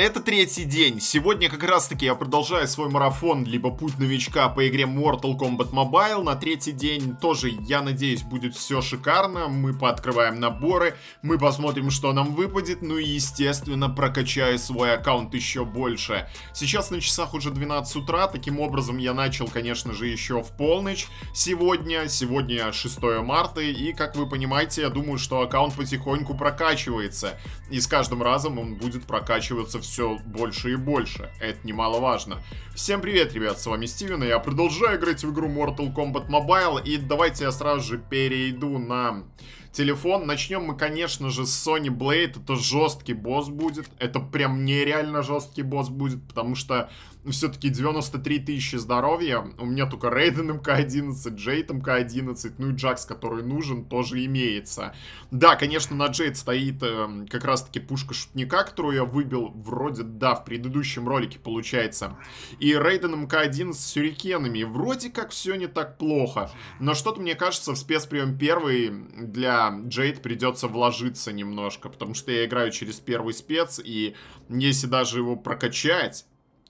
Это третий день. Сегодня как раз таки я продолжаю свой марафон, либо путь новичка по игре Mortal Kombat Mobile. На третий день тоже, я надеюсь, будет все шикарно. Мы пооткрываем наборы, мы посмотрим, что нам выпадет, ну и, естественно, прокачаю свой аккаунт еще больше. Сейчас на часах уже 12 утра, таким образом я начал, конечно же, еще в полночь. Сегодня, сегодня 6 марта, и, как вы понимаете, я думаю, что аккаунт потихоньку прокачивается. И с каждым разом он будет прокачиваться все больше и больше. Это немаловажно. Всем привет, ребят, с вами Стивен, и я продолжаю играть в игру Mortal Kombat Mobile. И давайте я сразу же перейду на телефон. Начнем мы, конечно же, с Sony Blade. Это жесткий босс будет. Это прям нереально жесткий босс будет, потому что но все-таки 93 тысячи здоровья. У меня только Рейден МК-11, Джейд МК-11, ну и Джакс, который нужен, тоже имеется. Да, конечно, на Джейд стоит э, как раз-таки пушка шутника, которую я выбил вроде, да, в предыдущем ролике получается. И Рейден МК-11 с сюрикенами. Вроде как все не так плохо, но что-то мне кажется в спецприем первый для Джейд придется вложиться немножко, потому что я играю через первый спец, и если даже его прокачать,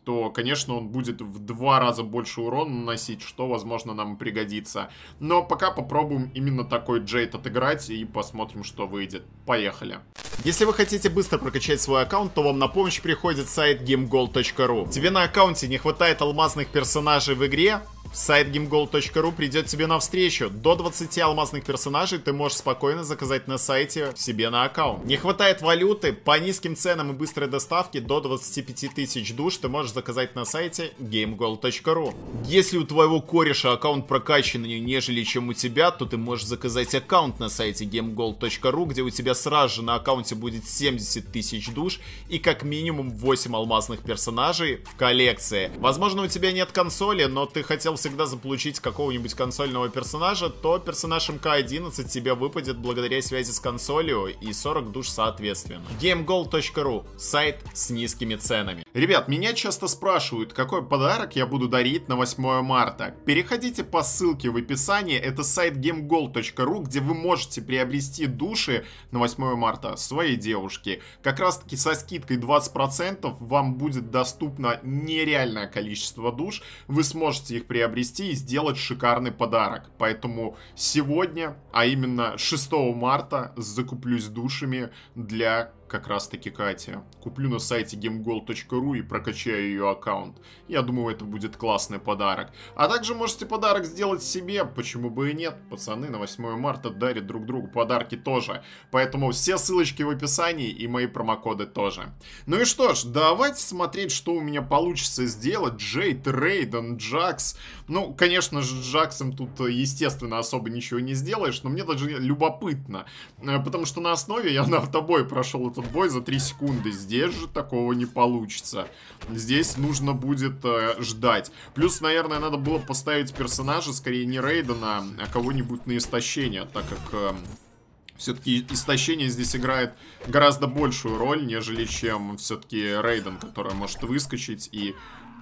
то, конечно, он будет в два раза больше урона наносить, что, возможно, нам пригодится. Но пока попробуем именно такой Джейд отыграть и посмотрим, что выйдет. Поехали. Если вы хотите быстро прокачать свой аккаунт, то вам на помощь приходит сайт gamegold.ru. Тебе на аккаунте не хватает алмазных персонажей в игре? Сайт gamegold.ru придет тебе навстречу. До 20 алмазных персонажей ты можешь спокойно заказать на сайте себе на аккаунт. Не хватает валюты? По низким ценам и быстрой доставке до 25 тысяч душ ты можешь заказать на сайте gamegold.ru. Если у твоего кореша аккаунт прокачаннее, нежели чем у тебя, то ты можешь заказать аккаунт на сайте gamegold.ru, где у тебя сразу же на аккаунте будет 70 тысяч душ и как минимум 8 алмазных персонажей в коллекции. Возможно, у тебя нет консоли, но ты хотел всегда заполучить какого-нибудь консольного персонажа, то персонаж МК-11 тебе выпадет благодаря связи с консолью и 40 душ соответственно. gamegold.ru – сайт с низкими ценами. Ребят, меня часто спрашивают, какой подарок я буду дарить на 8 марта. Переходите по ссылке в описании, это сайт gamegold.ru, где вы можете приобрести души на 8 марта своей девушке. Как раз таки со скидкой 20% вам будет доступно нереальное количество душ, вы сможете их приобрести приобрести и сделать шикарный подарок. Поэтому сегодня, а именно 6 марта, закуплюсь душами для как раз-таки Катя. Куплю на сайте gamegold.ru и прокачаю ее аккаунт. Я думаю, это будет классный подарок. А также можете подарок сделать себе, почему бы и нет. Пацаны на 8 марта дарят друг другу подарки тоже. Поэтому все ссылочки в описании и мои промокоды тоже. Ну и что ж, давайте смотреть, что у меня получится сделать. Джейд, Рейден, Джакс. Ну, конечно же, Джаксом тут, естественно, особо ничего не сделаешь, но мне даже любопытно. Э, потому что на основе я на автобой прошел эту бой за 3 секунды. Здесь же такого не получится. Здесь нужно будет э, ждать. Плюс, наверное, надо было поставить персонажа, скорее не Рейдена, а кого-нибудь на истощение, так как... Э, все-таки истощение здесь играет гораздо большую роль, нежели чем все-таки Рейден, которая может выскочить и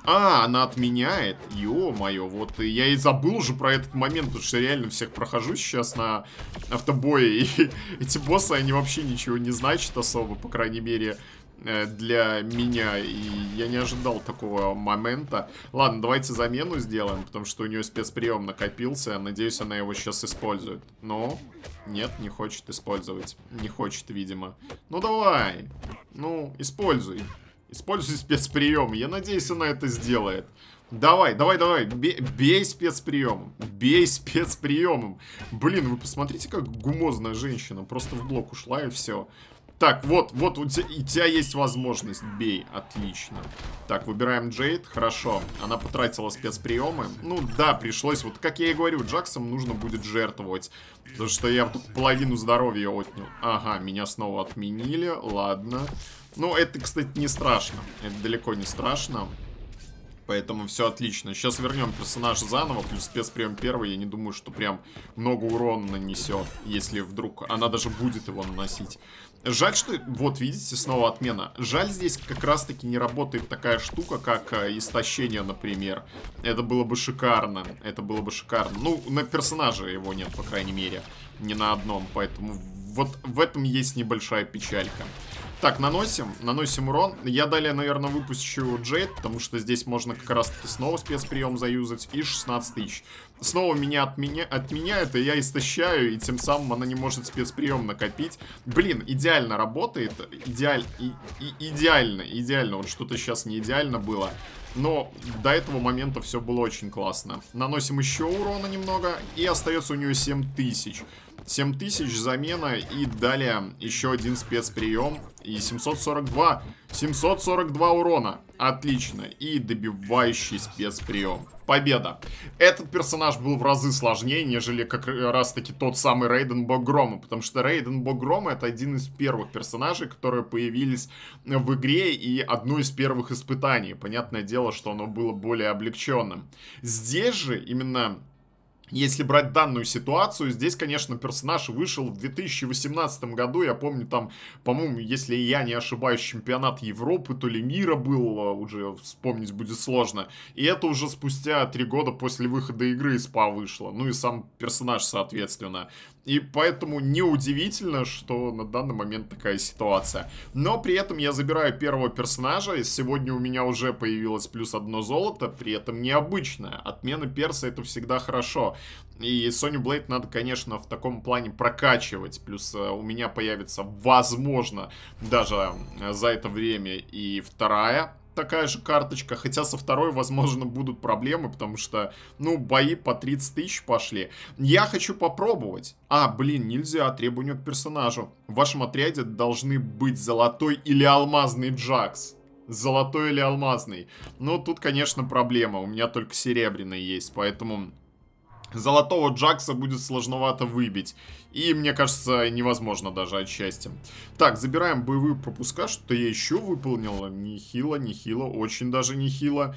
а, она отменяет. Ё-моё, вот я и забыл уже про этот момент, потому что реально всех прохожу сейчас на автобое, и эти боссы, они вообще ничего не значат особо, по крайней мере, э, для меня, и я не ожидал такого момента. Ладно, давайте замену сделаем, потому что у нее спецприем накопился, надеюсь, она его сейчас использует. Но нет, не хочет использовать, не хочет, видимо. Ну давай, ну, используй. Используй спецприем. Я надеюсь, она это сделает. Давай, давай, давай, бей, бей спецприемом, бей спецприемом. Блин, вы посмотрите, как гумозная женщина просто в блок ушла и все. Так, вот, вот, у тебя, у тебя есть возможность, бей, отлично. Так, выбираем Джейд, хорошо, она потратила спецприемы. Ну да, пришлось, вот как я и говорю, Джаксом нужно будет жертвовать, потому что я тут половину здоровья отнял. Ага, меня снова отменили, ладно. Ладно. Ну, это, кстати, не страшно. Это далеко не страшно. Поэтому все отлично. Сейчас вернем персонажа заново, плюс спецприем первый. Я не думаю, что прям много урона нанесет, если вдруг она даже будет его наносить. Жаль, что... Вот, видите, снова отмена. Жаль, здесь как раз-таки не работает такая штука, как э, истощение, например. Это было бы шикарно. Это было бы шикарно. Ну, на персонаже его нет, по крайней мере. Ни на одном. Поэтому вот в этом есть небольшая печалька. Так, наносим, наносим урон. Я далее, наверное, выпущу Джейд, потому что здесь можно как раз-таки снова спецприем заюзать. И 16 тысяч. Снова меня отменя... отменяют, и я истощаю, и тем самым она не может спецприем накопить. Блин, идеально работает. Идеаль... И... И... Идеально, идеально. Вот что-то сейчас не идеально было. Но до этого момента все было очень классно. Наносим еще урона немного, и остается у нее 7 тысяч. 7000 замена и далее еще один спецприем. И 742. 742 урона. Отлично. И добивающий спецприем. Победа. Этот персонаж был в разы сложнее, нежели как раз таки тот самый Рейден Бог Грома. Потому что Рейден Бог Грома это один из первых персонажей, которые появились в игре и одно из первых испытаний. Понятное дело, что оно было более облегченным. Здесь же именно если брать данную ситуацию, здесь, конечно, персонаж вышел в 2018 году, я помню там, по-моему, если я не ошибаюсь, чемпионат Европы, то ли мира был, а уже вспомнить будет сложно. И это уже спустя три года после выхода игры из Па вышло, ну и сам персонаж, соответственно. И поэтому неудивительно, что на данный момент такая ситуация. Но при этом я забираю первого персонажа. Сегодня у меня уже появилось плюс одно золото, при этом необычное. Отмена перса это всегда хорошо. И Sony Blade надо, конечно, в таком плане прокачивать. Плюс э, у меня появится, возможно, даже э, за это время и вторая такая же карточка, хотя со второй, возможно, будут проблемы, потому что, ну, бои по 30 тысяч пошли. Я хочу попробовать. А, блин, нельзя, требование к персонажу. В вашем отряде должны быть золотой или алмазный джакс. Золотой или алмазный. Ну, тут, конечно, проблема. У меня только серебряный есть, поэтому Золотого Джакса будет сложновато выбить. И, мне кажется, невозможно даже отчасти. Так, забираем боевые пропуска. Что-то я еще выполнил. Нехило, нехило, очень даже нехило.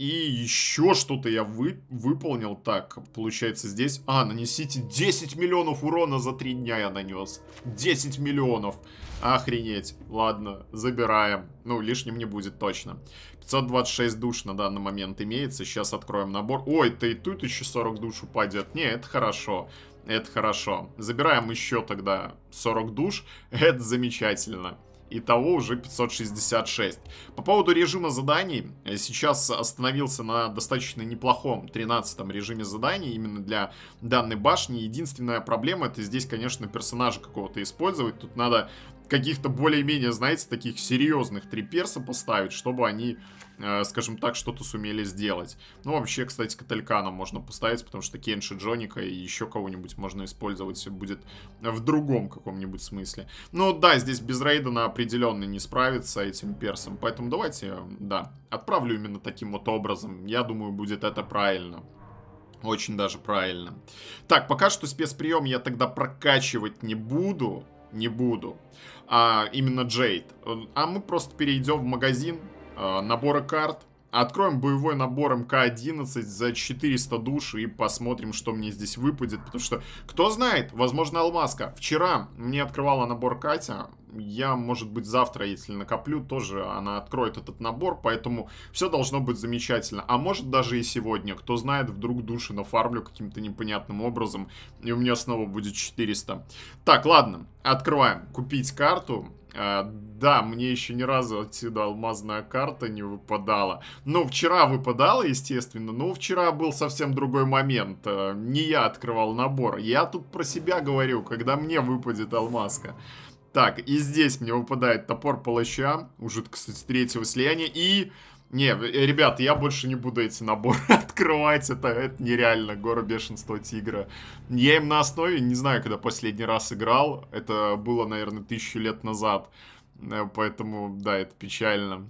И еще что-то я вы, выполнил. Так, получается здесь... А, нанесите 10 миллионов урона за 3 дня я нанес. 10 миллионов. Охренеть. Ладно, забираем. Ну, лишним не будет точно. 526 душ на данный момент имеется. Сейчас откроем набор. Ой, ты и тут еще 40 душ упадет. Не, это хорошо. Это хорошо. Забираем еще тогда 40 душ. Это замечательно. Итого уже 566. По поводу режима заданий, э, сейчас остановился на достаточно неплохом 13 режиме заданий именно для данной башни. Единственная проблема, это здесь, конечно, персонажа какого-то использовать. Тут надо каких-то более-менее, знаете, таких серьезных три перса поставить, чтобы они Э, скажем так, что-то сумели сделать. Ну, вообще, кстати, Каталькана можно поставить, потому что Кенши Джоника и еще кого-нибудь можно использовать будет в другом каком-нибудь смысле. Но да, здесь без Рейдена определенно не справится этим персом, поэтому давайте, да, отправлю именно таким вот образом. Я думаю, будет это правильно. Очень даже правильно. Так, пока что спецприем я тогда прокачивать не буду. Не буду. А именно Джейд. Э, а мы просто перейдем в магазин, Э, набора карт. Откроем боевой набор МК-11 за 400 душ и посмотрим, что мне здесь выпадет. Потому что, кто знает, возможно, алмазка. Вчера мне открывала набор Катя я, может быть, завтра, если накоплю, тоже она откроет этот набор, поэтому все должно быть замечательно. А может, даже и сегодня, кто знает, вдруг души нафармлю каким-то непонятным образом, и у меня снова будет 400. Так, ладно, открываем. Купить карту. А, да, мне еще ни разу отсюда алмазная карта не выпадала. Ну, вчера выпадала, естественно, но вчера был совсем другой момент. Э, не я открывал набор. Я тут про себя говорю, когда мне выпадет алмазка. Так, и здесь мне выпадает топор палача. Уже, кстати, третьего слияния. И... Не, э, ребят, я больше не буду эти наборы открывать. Это, это нереально. Гора бешенства тигра. Я им на основе, не знаю, когда последний раз играл. Это было, наверное, тысячу лет назад. Э, поэтому, да, это печально.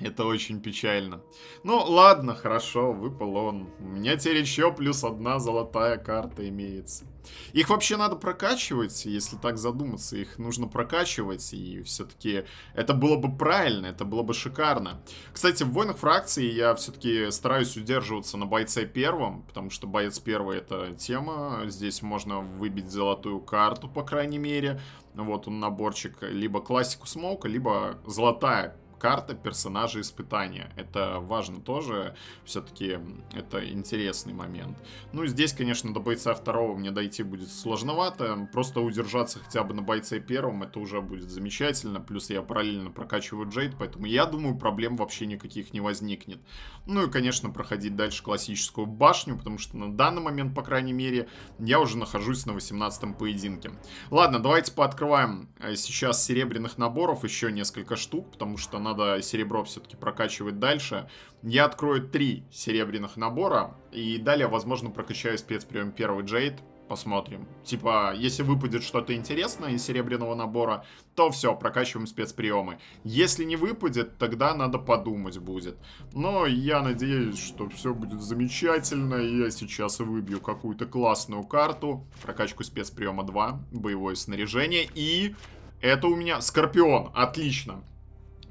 Это очень печально. Ну, ладно, хорошо, выпал он. У меня теперь еще плюс одна золотая карта имеется. Их вообще надо прокачивать, если так задуматься. Их нужно прокачивать, и все-таки это было бы правильно, это было бы шикарно. Кстати, в войнах фракции я все-таки стараюсь удерживаться на бойце первом, потому что боец первый это тема. Здесь можно выбить золотую карту, по крайней мере. Вот он наборчик, либо классику смоука, либо золотая карта персонажа испытания. Это важно тоже, все-таки это интересный момент. Ну, здесь, конечно, до бойца второго мне дойти будет сложновато, просто удержаться хотя бы на бойце первом, это уже будет замечательно, плюс я параллельно прокачиваю Джейд, поэтому я думаю, проблем вообще никаких не возникнет. Ну и, конечно, проходить дальше классическую башню, потому что на данный момент, по крайней мере, я уже нахожусь на 18 поединке. Ладно, давайте пооткрываем э, сейчас серебряных наборов еще несколько штук, потому что надо серебро все-таки прокачивать дальше. Я открою три серебряных набора, и далее, возможно, прокачаю спецприем первый джейд, посмотрим. Типа, если выпадет что-то интересное из серебряного набора, то все, прокачиваем спецприемы. Если не выпадет, тогда надо подумать будет. Но я надеюсь, что все будет замечательно. Я сейчас выбью какую-то классную карту. Прокачку спецприема 2, боевое снаряжение и... Это у меня Скорпион, отлично.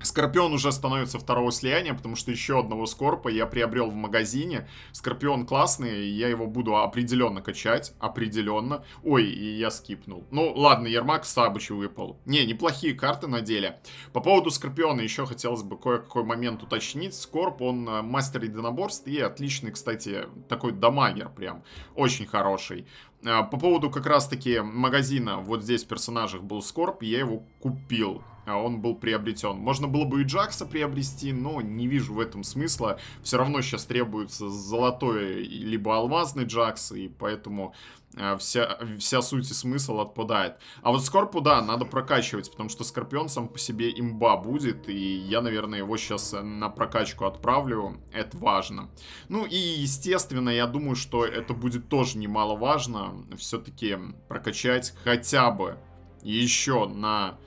Скорпион уже становится второго слияния, потому что еще одного Скорпа я приобрел в магазине. Скорпион классный, я его буду определенно качать, определенно. Ой, и я скипнул. Ну, ладно, Ермак Сабыч выпал. Не, неплохие карты на деле. По поводу Скорпиона еще хотелось бы кое-какой момент уточнить. Скорп, он э, мастер единоборств и отличный, кстати, такой дамагер прям. Очень хороший. Э, по поводу как раз-таки магазина, вот здесь в персонажах был Скорп, я его купил. А он был приобретен. Можно было бы и Джакса приобрести, но не вижу в этом смысла. Все равно сейчас требуется золотой либо алмазный Джакс, и поэтому э, вся, вся суть и смысл отпадает. А вот Скорпу, да, надо прокачивать, потому что Скорпион сам по себе имба будет, и я, наверное, его сейчас э, на прокачку отправлю, это важно. Ну и, естественно, я думаю, что это будет тоже немаловажно все-таки прокачать хотя бы еще на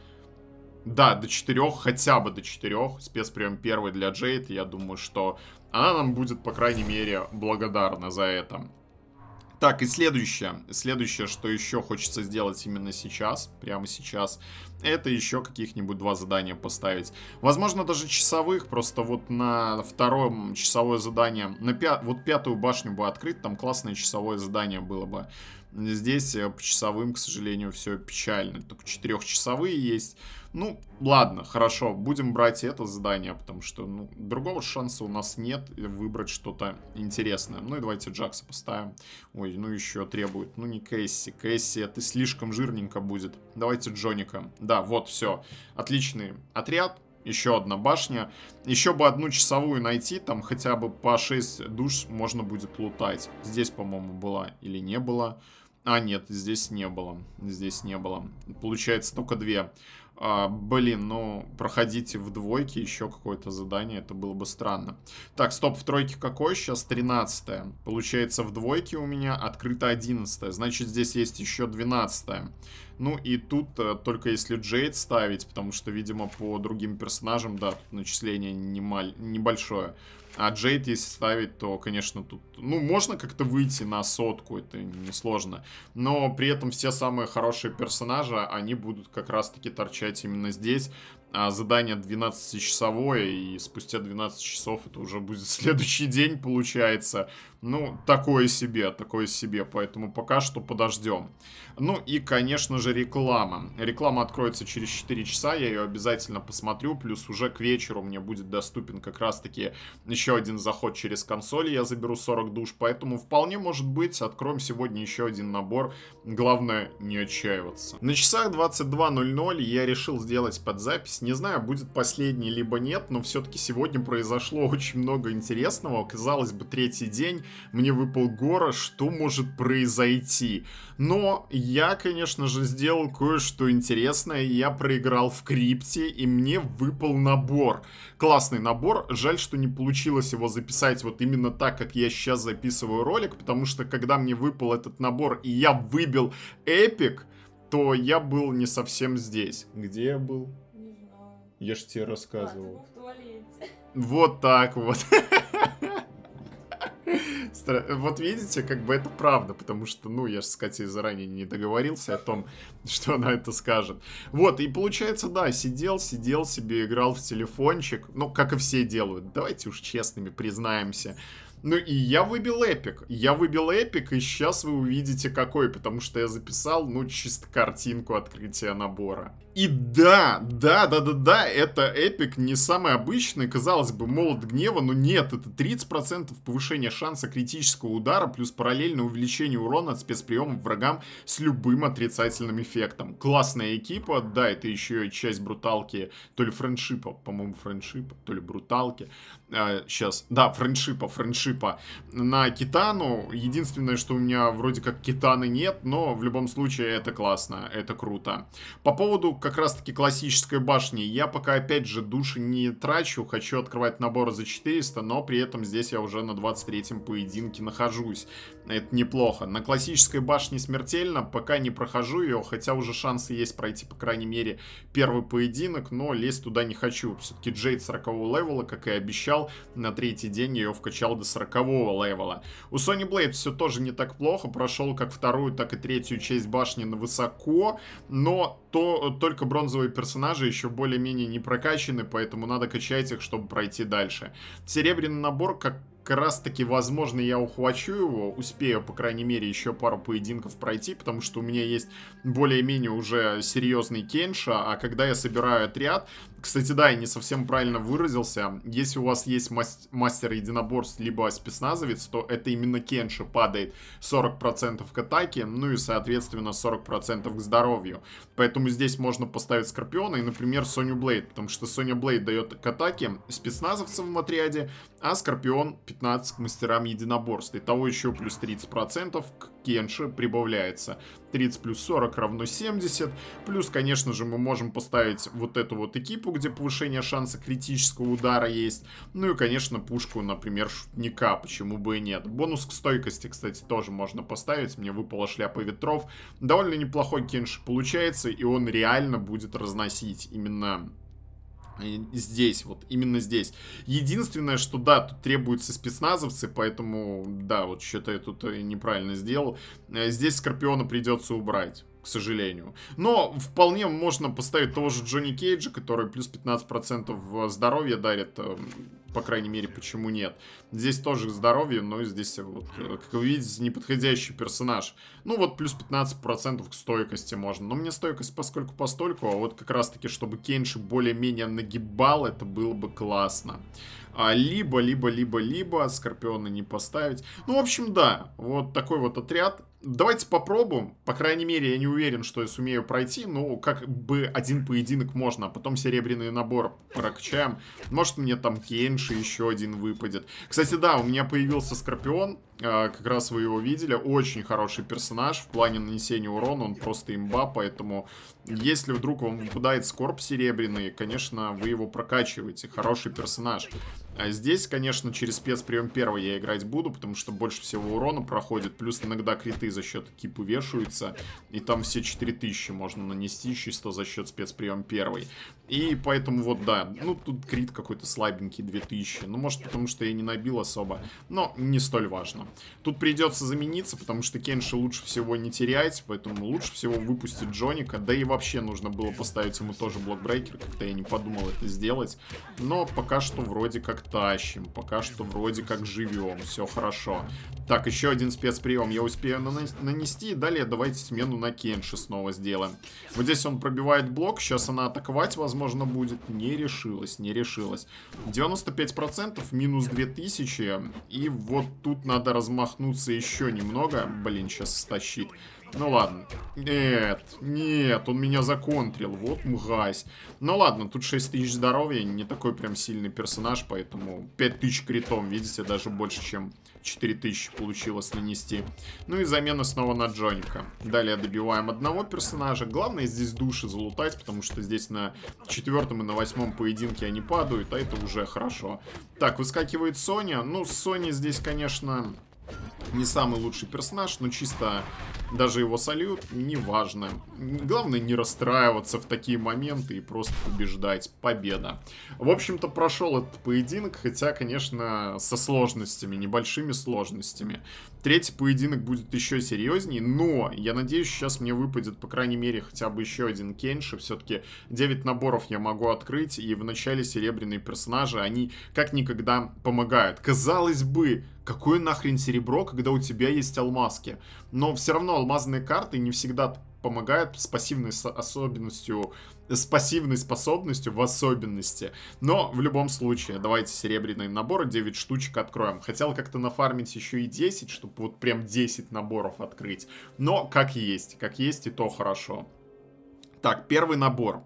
да, до четырех, хотя бы до четырех. Спецприем первый для Джейд. Я думаю, что она нам будет, по крайней мере, благодарна за это. Так, и следующее. Следующее, что еще хочется сделать именно сейчас, прямо сейчас, это еще каких-нибудь два задания поставить. Возможно, даже часовых, просто вот на втором часовое задание, на пя вот пятую башню бы открыть, там классное часовое задание было бы. Здесь э, по часовым, к сожалению, все печально. Только четырехчасовые есть. Ну, ладно, хорошо, будем брать это задание, потому что ну, другого шанса у нас нет э, выбрать что-то интересное. Ну и давайте Джакса поставим. Ой, ну еще требует. Ну не Кэсси. Кэсси, это слишком жирненько будет. Давайте Джоника. Да, вот, все. Отличный отряд. Еще одна башня. Еще бы одну часовую найти, там хотя бы по 6 душ можно будет лутать. Здесь, по-моему, была или не было. А, нет, здесь не было. Здесь не было. Получается только две. А, блин, ну, проходите в двойке еще какое-то задание, это было бы странно. Так, стоп, в тройке какой? Сейчас 13 Получается, в двойке у меня открыто 11 Значит, здесь есть еще 12 Ну, и тут а, только если Джейд ставить, потому что, видимо, по другим персонажам, да, тут начисление немаль... небольшое. А Джейд, если ставить, то, конечно, тут, ну, можно как-то выйти на сотку, это несложно. Но при этом все самые хорошие персонажи, они будут как раз-таки торчать именно здесь а задание 12-часовое, и спустя 12 часов это уже будет следующий день, получается. Ну, такое себе, такое себе, поэтому пока что подождем. Ну и, конечно же, реклама. Реклама откроется через 4 часа, я ее обязательно посмотрю, плюс уже к вечеру мне будет доступен как раз-таки еще один заход через консоль, я заберу 40 душ, поэтому вполне может быть, откроем сегодня еще один набор, главное не отчаиваться. На часах 22.00 я решил сделать под запись не знаю, будет последний либо нет, но все-таки сегодня произошло очень много интересного. Казалось бы, третий день, мне выпал гора, что может произойти? Но я, конечно же, сделал кое-что интересное. Я проиграл в крипте, и мне выпал набор. Классный набор. Жаль, что не получилось его записать вот именно так, как я сейчас записываю ролик, потому что когда мне выпал этот набор, и я выбил эпик, то я был не совсем здесь. Где я был? Я ж тебе рассказывал. А, ты был в туалете. Вот так вот. Вот видите, как бы это правда, потому что, ну, я же с Катей заранее не договорился о том, что она это скажет. Вот, и получается, да, сидел, сидел себе, играл в телефончик, ну, как и все делают, давайте уж честными признаемся. Ну и я выбил эпик. Я выбил эпик, и сейчас вы увидите какой, потому что я записал, ну, чисто картинку открытия набора. И да, да, да, да, да, это эпик не самый обычный, казалось бы, молот гнева, но нет, это 30% повышения шанса критического удара, плюс параллельное увеличение урона от спецприемов врагам с любым отрицательным эффектом. Классная экипа, да, это еще часть бруталки, то ли френдшипа, по-моему, френдшипа, то ли бруталки. А, сейчас, да, френдшипа, френдшипа на Китану. Единственное, что у меня вроде как Китаны нет, но в любом случае это классно, это круто. По поводу как раз-таки классической башни. Я пока, опять же, души не трачу. Хочу открывать наборы за 400, но при этом здесь я уже на 23-м поединке нахожусь. Это неплохо. На классической башне смертельно. Пока не прохожу ее, хотя уже шансы есть пройти, по крайней мере, первый поединок. Но лезть туда не хочу. Все-таки Джейд 40 левела, как и обещал, на третий день ее вкачал до 40 левела. У Сони Блейд все тоже не так плохо. Прошел как вторую, так и третью часть башни на высоко. Но то только бронзовые персонажи еще более-менее не прокачаны, поэтому надо качать их, чтобы пройти дальше. Серебряный набор, как как раз таки, возможно, я ухвачу его, успею, по крайней мере, еще пару поединков пройти, потому что у меня есть более-менее уже серьезный кенша, а когда я собираю отряд, кстати, да, я не совсем правильно выразился, если у вас есть мас мастер единоборств, либо спецназовец, то это именно кенша падает 40% к атаке, ну и, соответственно, 40% к здоровью. Поэтому здесь можно поставить Скорпиона и, например, Соню Блейд, потому что Соня Блейд дает к атаке спецназовцам в отряде, а Скорпион 15 к мастерам единоборств. и того еще плюс 30% к Кенши прибавляется. 30 плюс 40 равно 70. Плюс, конечно же, мы можем поставить вот эту вот экипу, где повышение шанса критического удара есть. Ну и, конечно, пушку, например, шутника. Почему бы и нет. Бонус к стойкости, кстати, тоже можно поставить. Мне выпала шляпа ветров. Довольно неплохой Кенши получается, и он реально будет разносить именно здесь, вот именно здесь. Единственное, что да, тут требуются спецназовцы, поэтому да, вот что-то я тут э, неправильно сделал. Э, здесь Скорпиона придется убрать к сожалению. Но вполне можно поставить того же Джонни Кейджа, который плюс 15% э, здоровья дарит, эм, по крайней мере, почему нет. Здесь тоже здоровье, но здесь, э, вот, э, как вы видите, неподходящий персонаж. Ну вот плюс 15% к стойкости можно. Но мне стойкость поскольку постольку, а вот как раз-таки, чтобы Кейнши более-менее нагибал, это было бы классно. А либо, либо, либо, либо Скорпиона не поставить. Ну, в общем, да, вот такой вот отряд. Давайте попробуем. По крайней мере, я не уверен, что я сумею пройти. Ну, как бы один поединок можно, а потом серебряный набор прокачаем. Может, мне там Кенши еще один выпадет. Кстати, да, у меня появился Скорпион. А, как раз вы его видели. Очень хороший персонаж. В плане нанесения урона он просто имба, поэтому... Если вдруг вам выпадает Скорб серебряный, конечно, вы его прокачиваете. Хороший персонаж. А здесь, конечно, через спецприем первый я играть буду, потому что больше всего урона проходит. Плюс иногда криты за счет кипу вешаются. И там все 4000 можно нанести, чисто за счет спецприем первый. И поэтому вот да, ну тут крит какой-то слабенький 2000, ну может потому что я не набил особо, но не столь важно. Тут придется замениться, потому что Кенши лучше всего не терять, поэтому лучше всего выпустить Джоника, да и вообще нужно было поставить ему тоже блокбрейкер, как-то я не подумал это сделать, но пока что вроде как тащим, пока что вроде как живем, все хорошо. Так, еще один спецприем я успею нанести, далее давайте смену на Кенши снова сделаем. Вот здесь он пробивает блок, сейчас она атаковать возможно возможно, будет. Не решилось, не решилось. 95% минус 2000. И вот тут надо размахнуться еще немного. Блин, сейчас стащит. Ну ладно. Нет, нет, он меня законтрил. Вот мгась. Ну ладно, тут 6 тысяч здоровья. Не такой прям сильный персонаж, поэтому 5 тысяч критом, видите, даже больше, чем 4 тысячи получилось нанести. Ну и замена снова на Джоника. Далее добиваем одного персонажа. Главное здесь души залутать, потому что здесь на четвертом и на восьмом поединке они падают, а это уже хорошо. Так, выскакивает Соня. Ну, с Соней здесь, конечно... Не самый лучший персонаж, но чисто даже его салют, неважно. Главное не расстраиваться в такие моменты и просто побеждать. Победа. В общем-то, прошел этот поединок, хотя, конечно, со сложностями, небольшими сложностями. Третий поединок будет еще серьезнее, но я надеюсь, сейчас мне выпадет, по крайней мере, хотя бы еще один Кенши. Все-таки 9 наборов я могу открыть, и в начале серебряные персонажи, они как никогда помогают. Казалось бы, Какое нахрен серебро, когда у тебя есть алмазки? Но все равно алмазные карты не всегда помогают с пассивной особенностью, с пассивной способностью в особенности. Но в любом случае, давайте серебряные наборы 9 штучек откроем. Хотел как-то нафармить еще и 10, чтобы вот прям 10 наборов открыть. Но как есть, как есть и то хорошо. Так, первый набор. Набор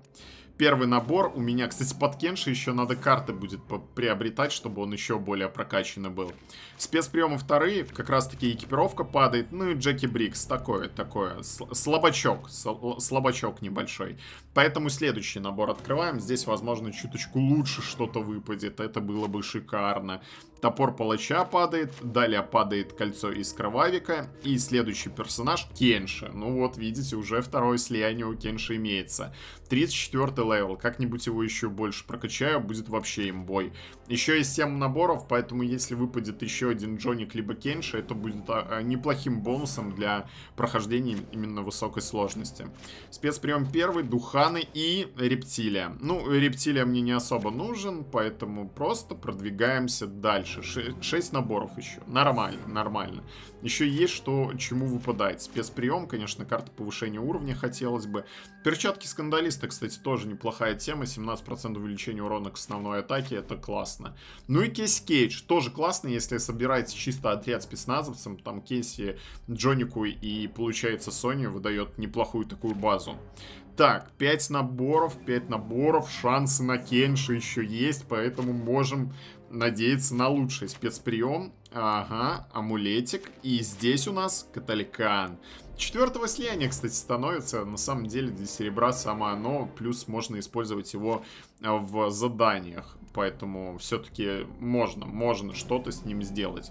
первый набор у меня, кстати, под Кенши еще надо карты будет приобретать, чтобы он еще более прокачанный был. Спецприемы вторые, как раз таки экипировка падает, ну и Джеки Брикс, такое, такое, слабачок, слабачок небольшой. Поэтому следующий набор открываем, здесь, возможно, чуточку лучше что-то выпадет, это было бы шикарно. Топор палача падает, далее падает кольцо из кровавика, и следующий персонаж Кенши. Ну вот, видите, уже второе слияние у Кенши имеется. 34 левел, как-нибудь его еще больше прокачаю, будет вообще имбой. Еще есть 7 наборов, поэтому если выпадет еще один Джоник либо Кенши, это будет а, а, неплохим бонусом для прохождения именно высокой сложности. Спецприем первый, Духаны и Рептилия. Ну, Рептилия мне не особо нужен, поэтому просто продвигаемся дальше дальше. 6 наборов еще. Нормально, нормально. Еще есть что чему выпадать. Спецприем, конечно, карта повышения уровня хотелось бы. Перчатки скандалиста, кстати, тоже неплохая тема. 17% увеличения урона к основной атаке. Это классно. Ну и Кейси Кейдж. Тоже классно, если собирается чисто отряд спецназовцем. Там Кейси Джонику и, получается, Сони выдает неплохую такую базу. Так, 5 наборов, 5 наборов, шансы на Кенши еще есть, поэтому можем надеяться на лучший спецприем. Ага, амулетик. И здесь у нас каталикан. Четвертого слияния, кстати, становится. На самом деле для серебра само оно. Плюс можно использовать его э, в заданиях. Поэтому все-таки можно, можно что-то с ним сделать.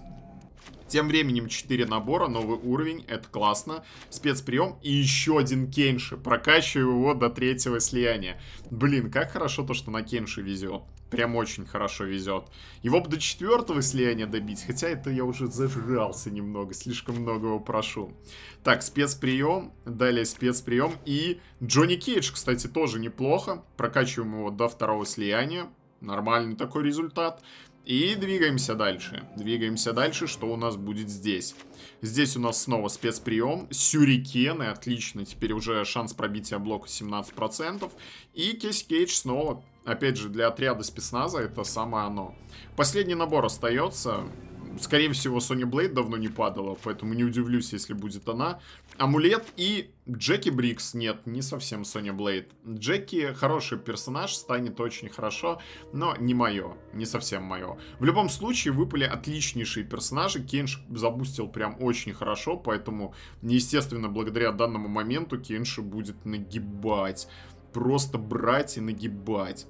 Тем временем 4 набора, новый уровень, это классно. Спецприем и еще один Кенши. Прокачиваю его до третьего слияния. Блин, как хорошо то, что на Кенши везет прям очень хорошо везет. Его бы до четвертого слияния добить, хотя это я уже зажрался немного, слишком многого прошу. Так, спецприем, далее спецприем и Джонни Кейдж, кстати, тоже неплохо. Прокачиваем его до второго слияния, нормальный такой результат. И двигаемся дальше. Двигаемся дальше, что у нас будет здесь. Здесь у нас снова спецприем. Сюрикены, отлично. Теперь уже шанс пробития блока 17%. И Кейс Кейдж снова Опять же, для отряда спецназа это самое оно. Последний набор остается. Скорее всего, Sony Blade давно не падала, поэтому не удивлюсь, если будет она. Амулет и Джеки Брикс. Нет, не совсем Sony Blade. Джеки хороший персонаж, станет очень хорошо, но не мое, не совсем мое. В любом случае, выпали отличнейшие персонажи. Кенш забустил прям очень хорошо, поэтому, естественно, благодаря данному моменту Кейнши будет нагибать просто брать и нагибать.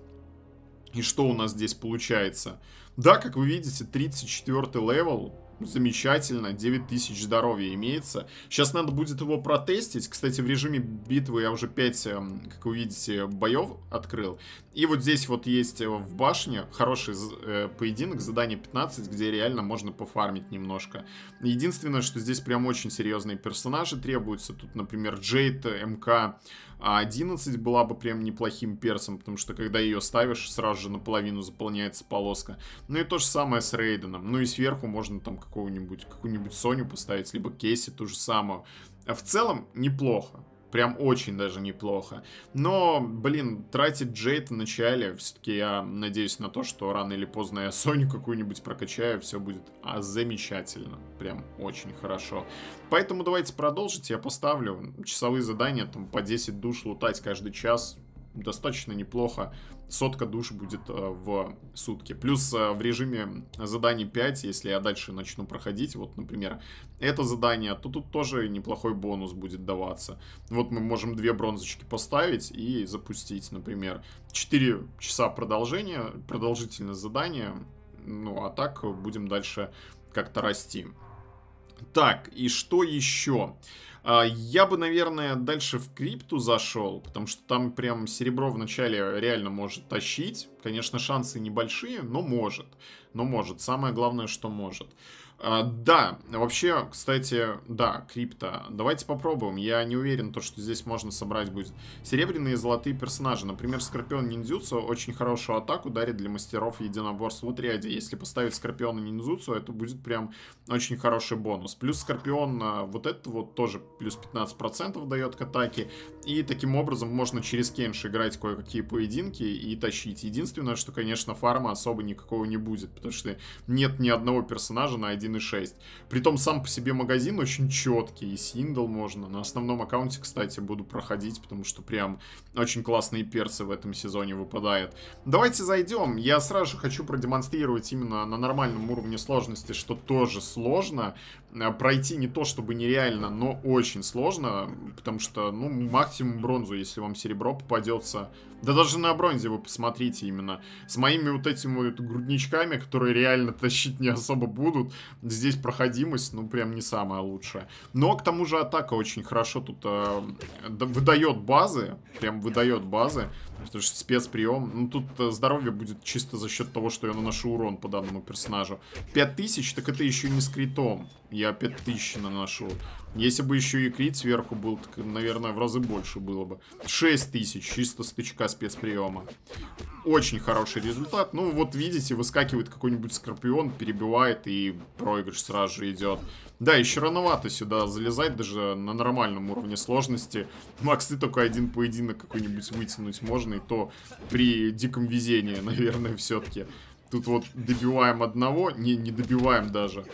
И что у нас здесь получается? Да, как вы видите, 34 левел, Замечательно, 9000 здоровья имеется. Сейчас надо будет его протестить. Кстати, в режиме битвы я уже 5, эм, как вы видите, боев открыл. И вот здесь вот есть э, в башне хороший э, поединок, задание 15, где реально можно пофармить немножко. Единственное, что здесь прям очень серьезные персонажи требуются. Тут, например, Джейд МК-11 была бы прям неплохим персом, потому что когда ее ставишь, сразу же наполовину заполняется полоска. Ну и то же самое с Рейденом. Ну и сверху можно там какую нибудь какую-нибудь Соню поставить, либо Кейси ту же самую. А в целом, неплохо. Прям очень даже неплохо. Но, блин, тратить Джейд в начале, все-таки я надеюсь на то, что рано или поздно я Соню какую-нибудь прокачаю, все будет а, замечательно. Прям очень хорошо. Поэтому давайте продолжить, я поставлю часовые задания, там по 10 душ лутать каждый час, достаточно неплохо сотка душ будет э, в сутки. Плюс э, в режиме заданий 5, если я дальше начну проходить, вот, например, это задание, то тут тоже неплохой бонус будет даваться. Вот мы можем две бронзочки поставить и запустить, например, 4 часа продолжения, продолжительность задания, ну, а так будем дальше как-то расти. Так, и что еще? Еще. А, я бы, наверное, дальше в крипту зашел, потому что там прям серебро вначале реально может тащить. Конечно, шансы небольшие, но может. Но может. Самое главное, что может. А, да, вообще, кстати, да, крипто. Давайте попробуем. Я не уверен, то, что здесь можно собрать будет серебряные и золотые персонажи. Например, Скорпион Ниндзюцу очень хорошую атаку дарит для мастеров единоборств в отряде. Если поставить Скорпиона Ниндзюцу, это будет прям очень хороший бонус. Плюс Скорпион а, вот это вот тоже плюс 15% дает к атаке. И таким образом можно через Кенш играть кое-какие поединки и тащить. Единственное, что, конечно, фарма особо никакого не будет, потому что нет ни одного персонажа на один 1.6. Притом сам по себе магазин очень четкий, и синдл можно. На основном аккаунте, кстати, буду проходить, потому что прям очень классные перцы в этом сезоне выпадают. Давайте зайдем. Я сразу же хочу продемонстрировать именно на нормальном уровне сложности, что тоже сложно. Э, пройти не то чтобы нереально, но очень сложно, потому что, ну, максимум бронзу, если вам серебро попадется. Да даже на бронзе вы посмотрите именно. С моими вот этими вот грудничками, которые реально тащить не особо будут, здесь проходимость, ну, прям не самая лучшая. Но, к тому же, атака очень хорошо тут э, выдает базы, прям выдает базы, потому что спецприем. Ну, тут э, здоровье будет чисто за счет того, что я наношу урон по данному персонажу. 5000, так это еще не с критом, я 5000 наношу. Если бы еще и крит сверху был, так, наверное, в разы больше было бы. 6000 чисто с тычка спецприема. Очень хороший результат. Ну, вот видите, выскакивает какой-нибудь скорпион, перебивает и проигрыш сразу же идет. Да, еще рановато сюда залезать, даже на нормальном уровне сложности. Макс, ты только один поединок какой-нибудь вытянуть можно, и то при диком везении, наверное, все-таки. Тут вот добиваем одного, не, не добиваем даже.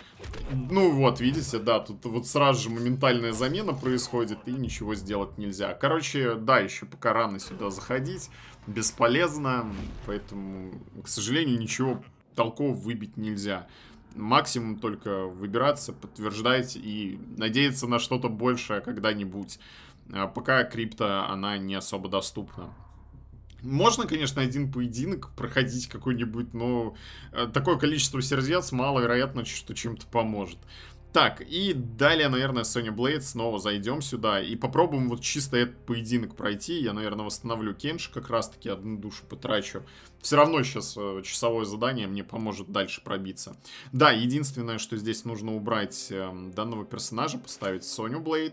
Ну вот, видите, да, тут вот сразу же моментальная замена происходит и ничего сделать нельзя. Короче, да, еще пока рано сюда заходить, бесполезно, поэтому, к сожалению, ничего толкового выбить нельзя. Максимум только выбираться, подтверждать и надеяться на что-то большее когда-нибудь. А пока крипта, она не особо доступна. Можно, конечно, один поединок проходить какой-нибудь, но э, такое количество сердец маловероятно, что чем-то поможет. Так, и далее, наверное, Соня Блейд Снова зайдем сюда и попробуем вот чисто этот поединок пройти. Я, наверное, восстановлю Кенш как раз-таки, одну душу потрачу. Все равно сейчас э, часовое задание мне поможет дальше пробиться. Да, единственное, что здесь нужно убрать эм, данного персонажа, поставить Соню Блейд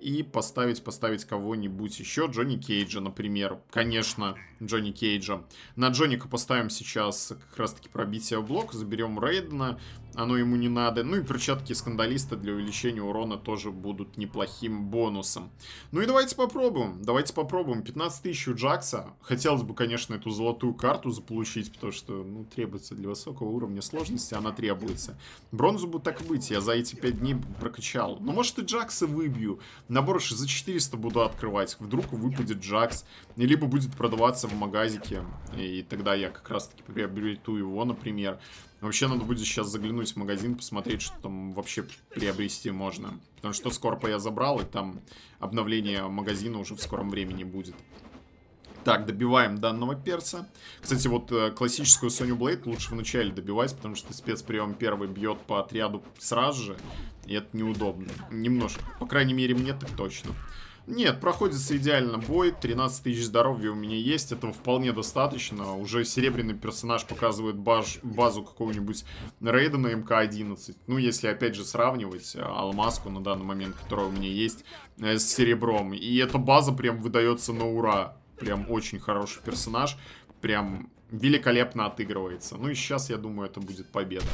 и поставить, поставить кого-нибудь еще. Джонни Кейджа, например. Конечно, Джонни Кейджа. На Джонника поставим сейчас как раз-таки пробитие блок, заберем Рейдена оно ему не надо. Ну и перчатки скандалиста для увеличения урона тоже будут неплохим бонусом. Ну и давайте попробуем. Давайте попробуем. 15 тысяч у Джакса. Хотелось бы, конечно, эту золотую карту заполучить, потому что, ну, требуется для высокого уровня сложности, она требуется. Бронзу бы так и быть, я за эти 5 дней прокачал. Но может и Джакса выбью. Набор за 400 буду открывать. Вдруг выпадет Джакс. Либо будет продаваться в магазике. И тогда я как раз-таки приобрету его, например. Вообще надо будет сейчас заглянуть в магазин, посмотреть, что там вообще приобрести можно. Потому что Скорпа я забрал, и там обновление магазина уже в скором времени будет. Так, добиваем данного перца. Кстати, вот э, классическую Соню Блейд лучше вначале добивать, потому что спецприем первый бьет по отряду сразу же. И это неудобно. Немножко. По крайней мере, мне так точно. Нет, проходится идеально бой, 13 тысяч здоровья у меня есть, этого вполне достаточно. Уже серебряный персонаж показывает баж, базу какого-нибудь рейда на МК-11. Ну, если опять же сравнивать э, алмазку на данный момент, которая у меня есть, э, с серебром. И эта база прям выдается на ура. Прям очень хороший персонаж, прям великолепно отыгрывается. Ну и сейчас, я думаю, это будет победа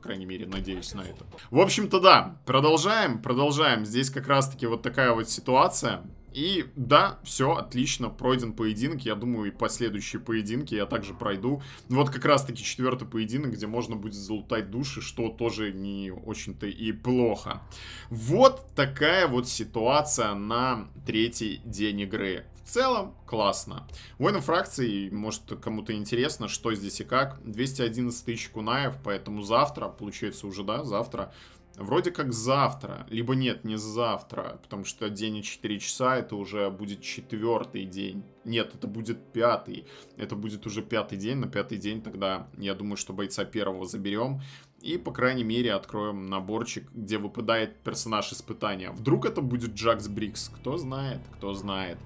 по крайней мере, надеюсь на это. В общем-то, да, продолжаем, продолжаем. Здесь как раз-таки вот такая вот ситуация. И да, все, отлично, пройден поединок. Я думаю, и последующие поединки я также пройду. Вот как раз-таки четвертый поединок, где можно будет залутать души, что тоже не очень-то и плохо. Вот такая вот ситуация на третий день игры. В целом, классно. Воины фракции, может, кому-то интересно, что здесь и как. 211 тысяч кунаев, поэтому завтра, получается уже, да, завтра Вроде как завтра, либо нет, не завтра, потому что день и 4 часа это уже будет четвертый день. Нет, это будет пятый. Это будет уже пятый день. На пятый день тогда, я думаю, что бойца первого заберем. И, по крайней мере, откроем наборчик, где выпадает персонаж испытания. Вдруг это будет Джакс Брикс, кто знает, кто знает.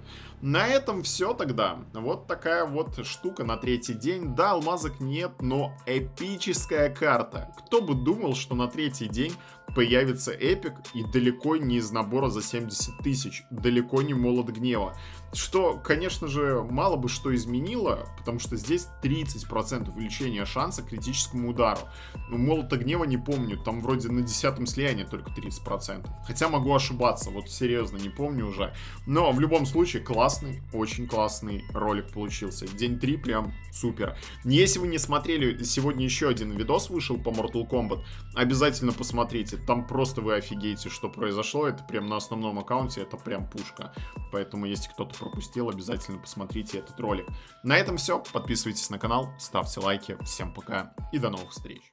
На этом все тогда. Вот такая вот штука на третий день. Да, алмазок нет, но эпическая карта. Кто бы думал, что на третий день появится эпик и далеко не из набора за 70 тысяч, далеко не молот гнева. Что, конечно же, мало бы что изменило, потому что здесь 30% увеличения шанса критическому удару. Ну, молота гнева не помню, там вроде на десятом слиянии только 30%. Хотя могу ошибаться, вот серьезно, не помню уже. Но в любом случае, классный, очень классный ролик получился. День 3 прям супер. Если вы не смотрели, сегодня еще один видос вышел по Mortal Kombat, обязательно посмотрите. Там просто вы офигеете, что произошло. Это прям на основном аккаунте, это прям пушка. Поэтому, если кто-то пропустил, обязательно посмотрите этот ролик. На этом все. Подписывайтесь на канал, ставьте лайки. Всем пока и до новых встреч.